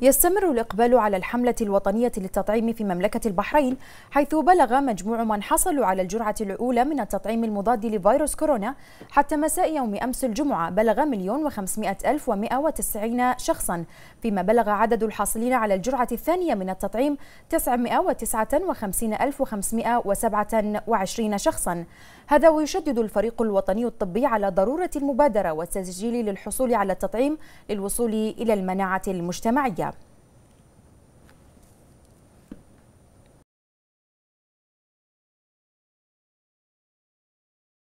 يستمر الإقبال على الحملة الوطنية للتطعيم في مملكة البحرين حيث بلغ مجموع من حصلوا على الجرعة الأولى من التطعيم المضاد لفيروس كورونا حتى مساء يوم أمس الجمعة بلغ مليون وخمسمائة ألف ومائة وتسعين شخصا فيما بلغ عدد الحاصلين على الجرعة الثانية من التطعيم تسعمائة وتسعة وخمسين ألف وخمسمائة وسبعة وعشرين شخصا هذا ويشدد الفريق الوطني الطبي على ضرورة المبادرة والتسجيل للحصول على التطعيم للوصول إلى المناعة المجتمعية